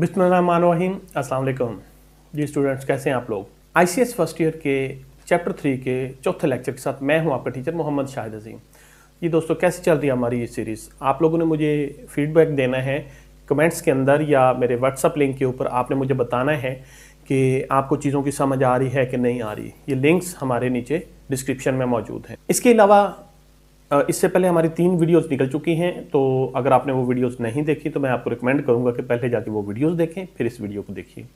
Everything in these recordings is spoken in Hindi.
बिस्मिल्लाहिर्रहमानिर्रहीम अस्सलाम वालेकुम जी स्टूडेंट्स कैसे हैं आप लोग आईसीएस फर्स्ट ईयर के चैप्टर थ्री के चौथे लेक्चर के साथ मैं हूं आपका टीचर मोहम्मद शाहिद अजीम जी दोस्तों कैसी चल रही है हमारी ये सीरीज़ आप लोगों ने मुझे फीडबैक देना है कमेंट्स के अंदर या मेरे व्हाट्सअप लिंक के ऊपर आपने मुझे बताना है कि आपको चीज़ों की समझ आ रही है कि नहीं आ रही ये लिंक्स हमारे नीचे डिस्क्रिप्शन में मौजूद हैं इसके अलावा इससे पहले हमारी तीन वीडियोस निकल चुकी हैं तो अगर आपने वो वीडियोस नहीं देखी तो मैं आपको रिकमेंड करूंगा कि पहले जाके वो वीडियोस देखें फिर इस वीडियो को देखिए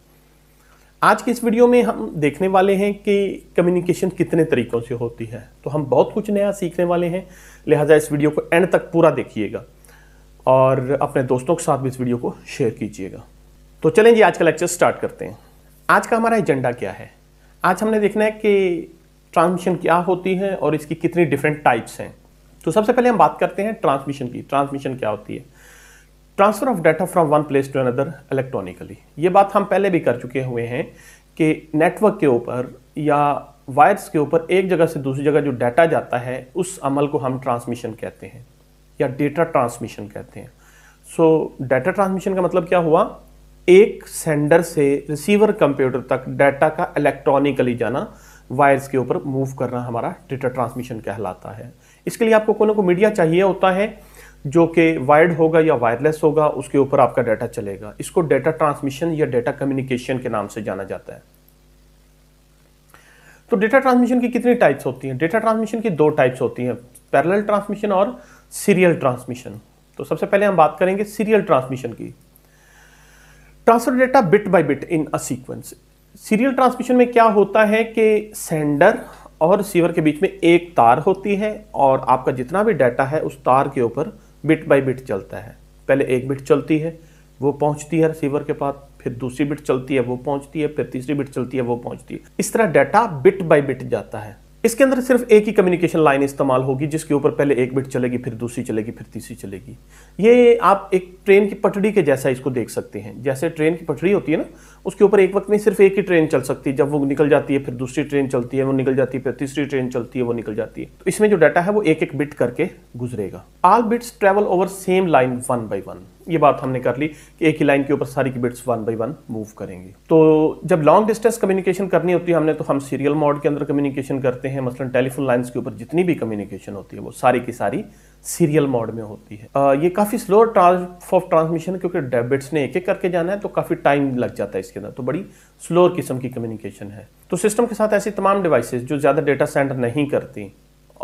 आज की इस वीडियो में हम देखने वाले हैं कि कम्युनिकेशन कितने तरीक़ों से होती है तो हम बहुत कुछ नया सीखने वाले हैं लिहाजा इस वीडियो को एंड तक पूरा देखिएगा और अपने दोस्तों के साथ भी इस वीडियो को शेयर कीजिएगा तो चलें जी आज का लेक्चर स्टार्ट करते हैं आज का हमारा एजेंडा क्या है आज हमने देखना है कि ट्रांजिशन क्या होती है और इसकी कितनी डिफरेंट टाइप्स हैं तो सबसे पहले हम बात करते हैं ट्रांसमिशन की ट्रांसमिशन क्या होती है transfer of data from one place to another electronically ये बात हम पहले भी कर चुके हुए हैं कि नेटवर्क के ऊपर या वायर्स के ऊपर एक जगह से दूसरी जगह जो डाटा जाता है उस अमल को हम ट्रांसमिशन कहते हैं या डेटा ट्रांसमिशन कहते हैं सो डाटा ट्रांसमिशन का मतलब क्या हुआ एक सेंडर से रिसीवर कंप्यूटर तक डाटा का इलेक्ट्रॉनिकली जाना वायर्स के ऊपर मूव करना हमारा डेटा ट्रांसमिशन कहलाता है इसके लिए आपको ना को मीडिया चाहिए होता है जो कि वायर्ड होगा या वायरलेस होगा उसके ऊपर आपका डाटा चलेगा इसको डाटा ट्रांसमिशन या डाटा कम्युनिकेशन के नाम से जाना जाता है तो डेटा ट्रांसमिशन की कितनी टाइप्स होती हैं डेटा ट्रांसमिशन की दो टाइप्स होती हैं पैरेलल ट्रांसमिशन और सीरियल ट्रांसमिशन तो सबसे पहले हम बात करेंगे सीरियल ट्रांसमिशन की transfer data bit by bit in a sequence serial transmission में क्या होता है कि सेंडर और रिसीवर के बीच में एक तार होती है और आपका जितना भी डाटा है उस तार के ऊपर बिट बाय बिट चलता है पहले एक बिट चलती है वो पहुंचती है रिसीवर के पास फिर दूसरी बिट चलती है वो पहुंचती है फिर तीसरी बिट चलती है वो पहुंचती है इस तरह डाटा बिट बाय बिट जाता है इसके अंदर सिर्फ एक ही कम्युनिकेशन लाइन इस्तेमाल होगी जिसके ऊपर पहले एक बिट चलेगी फिर दूसरी चलेगी फिर तीसरी चलेगी ये आप एक ट्रेन की पटड़ी के जैसा इसको देख सकते हैं जैसे ट्रेन की पटड़ी होती है ना उसके ऊपर एक वक्त में सिर्फ एक ही ट्रेन चल सकती है जब वो निकल जाती है फिर दूसरी ट्रेन चलती है वो निकल जाती है फिर तीसरी ट्रेन चलती है वो निकल जाती है तो इसमें जो डाटा है वो एक एक बिट करके गुजरेगा all bits travel over same line one by one ये बात हमने कर ली कि एक ही लाइन के ऊपर सारी की bits one by one move करेंगी तो जब लॉन्ग डिस्टेंस कम्युनिकेशन करनी होती है हमने तो हम सीरियल मोड के अंदर कम्युनिकेशन करते हैं मसलन टेलीफोन लाइन्स के ऊपर जितनी भी कम्युनिकेशन होती है वो सारी की सारी सीरियल मोड में होती है आ, ये काफ़ी स्लो ट्रांस ऑफ ट्रांसमिशन क्योंकि डेबिट्स ने एक एक करके जाना है तो काफ़ी टाइम लग जाता है इसके अंदर तो बड़ी स्लो किस्म की कम्युनिकेशन है तो सिस्टम के साथ ऐसी तमाम डिवाइसेज जो ज़्यादा डेटा सेंड नहीं करती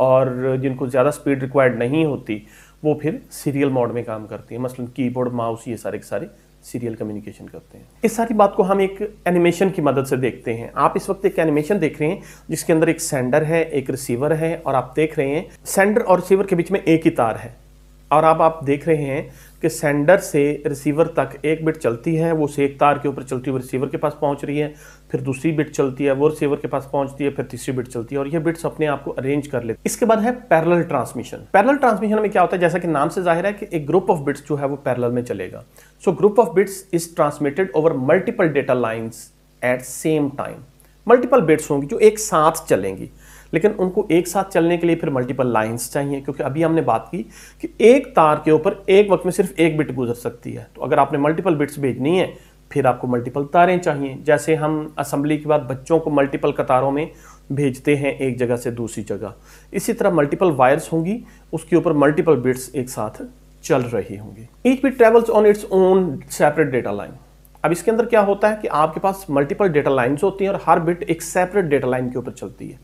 और जिनको ज़्यादा स्पीड रिक्वायर्ड नहीं होती वो फिर सीरियल मोड में काम करते हैं मसलन कीबोर्ड माउस ये सारे के सारे सीरियल कम्युनिकेशन करते हैं इस सारी बात को हम एक एनिमेशन की मदद से देखते हैं आप इस वक्त एक एनिमेशन देख रहे हैं जिसके अंदर एक सेंडर है एक रिसीवर है और आप देख रहे हैं सेंडर और रिसीवर के बीच में एक ही तार है और अब आप, आप देख रहे हैं कि सेंडर से रिसीवर तक एक बिट चलती है वो से एक तार के ऊपर चलती हुई रिसीवर के पास पहुंच रही है फिर दूसरी बिट चलती है वो रिसीवर के पास पहुंचती है फिर तीसरी बिट चलती है और ये बिट्स अपने आप को अरेंज कर लेते इसके बाद है पैरल ट्रांसमिशन पैरल ट्रांसमिशन में क्या होता है जैसा कि नाम से जाहिर है कि एक ग्रुप ऑफ बिट्स जो है वो पैरल में चलेगा so group of bits is transmitted over multiple data lines at same time multiple bits होंगी जो एक साथ चलेंगी लेकिन उनको एक साथ चलने के लिए फिर मल्टीपल लाइंस चाहिए क्योंकि अभी हमने बात की कि एक तार के ऊपर एक वक्त में सिर्फ एक बिट गुजर सकती है तो अगर आपने मल्टीपल बिट्स भेजनी है फिर आपको मल्टीपल तारें चाहिए जैसे हम असम्बली के बाद बच्चों को मल्टीपल कतारों में भेजते हैं एक जगह से दूसरी जगह इसी तरह मल्टीपल वायर्स होंगी उसके ऊपर मल्टीपल बिट्स एक साथ चल रही होंगी each bit travels on its own separate data line अब इसके अंदर क्या होता है कि आपके पास मल्टीपल डेटा लाइन्स होती हैं और हर बिट एक सेपरेट डेटा लाइन के ऊपर चलती है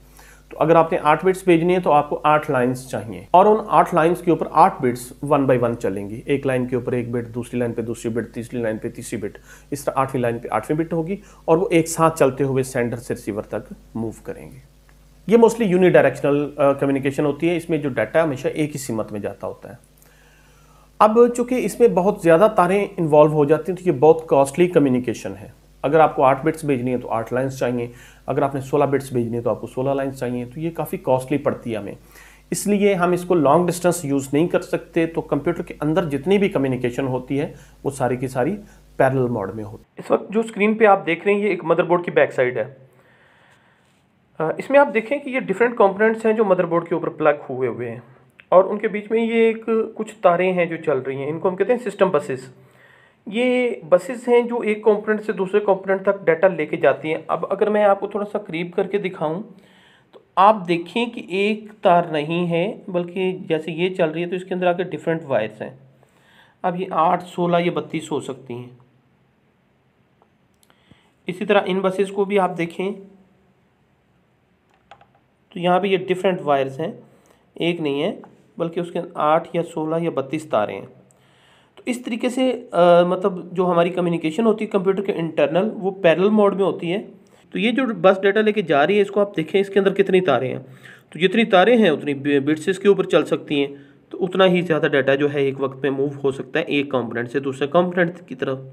तो अगर आपने आठ बिट्स भेजनी है तो आपको आठ लाइन्स चाहिए और उन आठ लाइन्स के ऊपर आठ बिट्स वन बाई वन चलेंगी एक लाइन के ऊपर एक बिट दूसरी लाइन पे दूसरी बिट तीसरी लाइन पे तीसरी बिट इस तरह आठवीं लाइन पे आठवीं बिट होगी और वो एक साथ चलते हुए सेंडर से रिसीवर तक मूव करेंगे ये मोस्टली यूनिडायरेक्शनल कम्युनिकेशन होती है इसमें जो डाटा हमेशा एक ही सीमत में जाता होता है अब चूंकि इसमें बहुत ज़्यादा तारें इन्वॉल्व हो जाती हैं तो ये बहुत कॉस्टली कम्युनिकेशन है अगर आपको आठ बिट्स भेजनी है तो आठ लाइन्स चाहिए अगर आपने सोलह बिट्स भेजनी है तो आपको सोलह लाइन्स चाहिए तो ये काफ़ी कॉस्टली पड़ती है हमें इसलिए हम इसको लॉन्ग डिस्टेंस यूज़ नहीं कर सकते तो कंप्यूटर के अंदर जितनी भी कम्युनिकेशन होती है वो सारी की सारी पैरल मोड में होती है इस वक्त जो स्क्रीन पे आप देख रहे हैं ये एक मदरबोर्ड की बैक साइड है इसमें आप देखें कि ये डिफरेंट कंपोनेंट्स हैं जो मदरबोर्ड के ऊपर प्लग हुए हुए हैं और उनके बीच में ये एक कुछ तारें हैं जो चल रही हैं इनको हम कहते हैं सिस्टम बसेस ये बसेस हैं जो एक कंपोनेंट से दूसरे कंपोनेंट तक डाटा लेके जाती हैं अब अगर मैं आपको थोड़ा सा करीब करके दिखाऊं तो आप देखें कि एक तार नहीं है बल्कि जैसे ये चल रही है तो इसके अंदर आके डिफरेंट वायर्स हैं अब ये आठ सोलह या बत्तीस हो सकती हैं इसी तरह इन बसेस को भी आप देखें तो यहाँ पर ये डिफरेंट वायर्स हैं एक नहीं है बल्कि उसके आठ या सोलह या बत्तीस तारें हैं तो इस तरीके से आ, मतलब जो हमारी कम्युनिकेशन होती है कंप्यूटर के इंटरनल वो पैरल मोड में होती है तो ये जो बस डाटा लेके जा रही है इसको आप देखें इसके अंदर कितनी तारें हैं तो जितनी तारें हैं उतनी बिट्स इसके ऊपर चल सकती हैं तो उतना ही ज़्यादा डाटा जो है एक वक्त में मूव हो सकता है एक कंपोनेंट से दूसरे कंपोनेंट की तरफ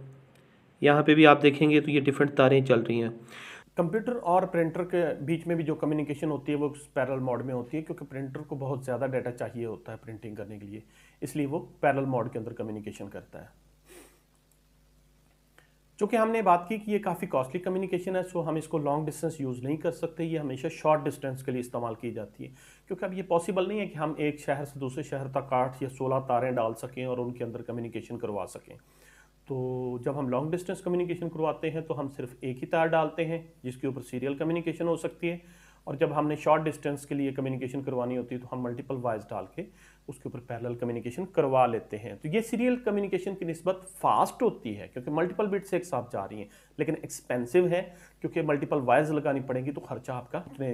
यहाँ पे भी आप देखेंगे तो ये डिफरेंट तारें चल रही हैं कंप्यूटर और प्रिंटर के बीच में भी जो कम्युनिकेशन होती है वो पैरल मोड में होती है क्योंकि प्रिंटर को बहुत ज़्यादा डाटा चाहिए होता है प्रिंटिंग करने के लिए इसलिए वो पैरल मोड के अंदर कम्युनिकेशन करता है चूँकि हमने बात की कि ये काफ़ी कॉस्टली कम्युनिकेशन है सो हम इसको लॉन्ग डिस्टेंस यूज़ नहीं कर सकते ये हमेशा शॉर्ट डिस्टेंस के लिए इस्तेमाल की जाती है क्योंकि अब ये पॉसिबल नहीं है कि हम एक शहर से दूसरे शहर तक आठ या सोलह तारें डाल सकें और उनके अंदर कम्युनिकेशन करवा सकें तो जब हम लॉन्ग डिस्टेंस कम्युनिकेशन करवाते हैं तो हम सिर्फ एक ही तार डालते हैं जिसके ऊपर सीरियल कम्युनिकेशन हो सकती है और जब हमने शॉर्ट डिस्टेंस के लिए कम्युनिकेशन करवानी होती है तो हम मल्टीपल वायर्स डाल के उसके ऊपर पैरेलल कम्युनिकेशन करवा लेते हैं तो ये सीरियल कम्युनिकेशन की नस्बत फास्ट होती है क्योंकि मल्टीपल बिट से एक साथ जा रही हैं लेकिन एक्सपेंसिव है क्योंकि मल्टीपल वायर्स लगानी पड़ेंगी तो खर्चा आपका उतने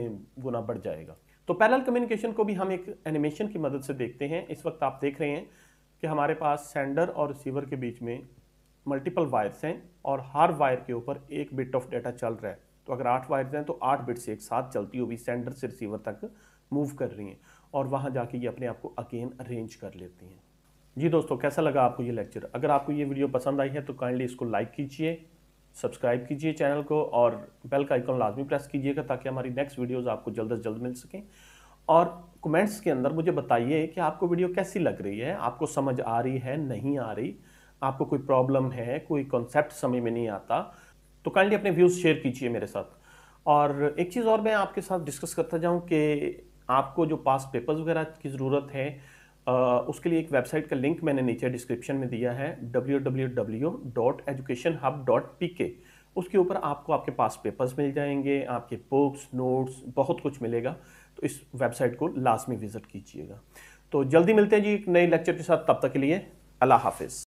गुना बढ़ जाएगा तो पैरेलल कम्युनिकेशन को भी हम एक एनिमेशन की मदद से देखते हैं इस वक्त आप देख रहे हैं कि हमारे पास सेंडर और रिसीवर के बीच में मल्टीपल वायर्स हैं और हर वायर के ऊपर एक बिट ऑफ डेटा चल रहा है तो अगर आठ वायर्स हैं तो आठ बिट्स एक साथ चलती हुई सेंडर से रिसीवर तक मूव कर रही हैं और वहाँ जाके ये अपने आप को अगेन अरेंज कर लेती हैं जी दोस्तों कैसा लगा आपको ये लेक्चर अगर आपको ये वीडियो पसंद आई है तो काइंडली इसको लाइक कीजिए सब्सक्राइब कीजिए चैनल को और बेल का आइकॉन लाजमी प्रेस कीजिएगा ताकि हमारी नेक्स्ट वीडियोज़ आपको जल्द अज जल्द मिल सकें और कमेंट्स के अंदर मुझे बताइए कि आपको वीडियो कैसी लग रही है आपको समझ आ रही है नहीं आ रही आपको कोई प्रॉब्लम है कोई कॉन्सेप्ट समझ में नहीं आता तो काइंडली अपने व्यूज़ शेयर कीजिए मेरे साथ और एक चीज़ और मैं आपके साथ डिस्कस करता जाऊँ कि आपको जो पास पेपर्स वगैरह की ज़रूरत है उसके लिए एक वेबसाइट का लिंक मैंने नीचे डिस्क्रिप्शन में दिया है www.educationhub.pk उसके ऊपर आपको आपके पास पेपर्स मिल जाएंगे आपके बुक्स नोट्स बहुत कुछ मिलेगा तो इस वेबसाइट को लास्ट में विज़िट कीजिएगा तो जल्दी मिलते हैं जी एक नए लेक्चर के साथ तब तक के लिए अल्लाह हाफिज़